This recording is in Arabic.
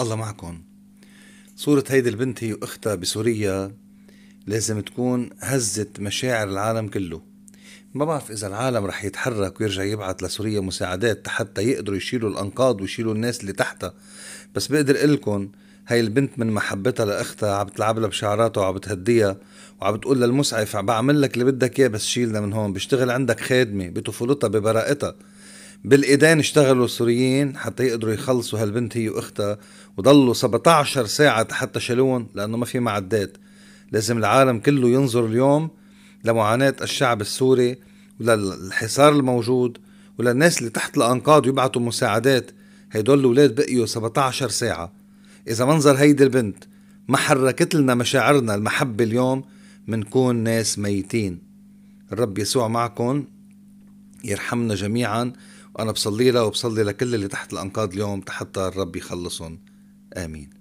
الله معكم صورة هيدي البنت هي وأختها بسوريا لازم تكون هزت مشاعر العالم كله ما بعرف إذا العالم رح يتحرك ويرجع يبعث لسوريا مساعدات حتى يقدروا يشيلوا الأنقاض ويشيلوا الناس اللي تحتها بس بقدر لكم هاي البنت من محبتها لأختها عم تلعب لها بشعراتها وعم تهديها وعم بتقول للمسعف بعمل لك اللي بدك اياه بس شيلنا من هون بشتغل عندك خادمه بطفولتها ببراءتها بالايدين اشتغلوا السوريين حتى يقدروا يخلصوا هالبنت هي واختها وضلوا 17 ساعة حتى شالوهم لأنه ما في معدات لازم العالم كله ينظر اليوم لمعاناة الشعب السوري وللحصار الموجود وللناس اللي تحت الأنقاض يبعثوا مساعدات هيدول الأولاد بقيوا 17 ساعة إذا منظر هيدي البنت ما حركت لنا مشاعرنا المحبة اليوم منكون ناس ميتين الرب يسوع معكم يرحمنا جميعا وأنا بصلي له وبصلي لكل اللي تحت الأنقاض اليوم حتى الرب يخلصهم آمين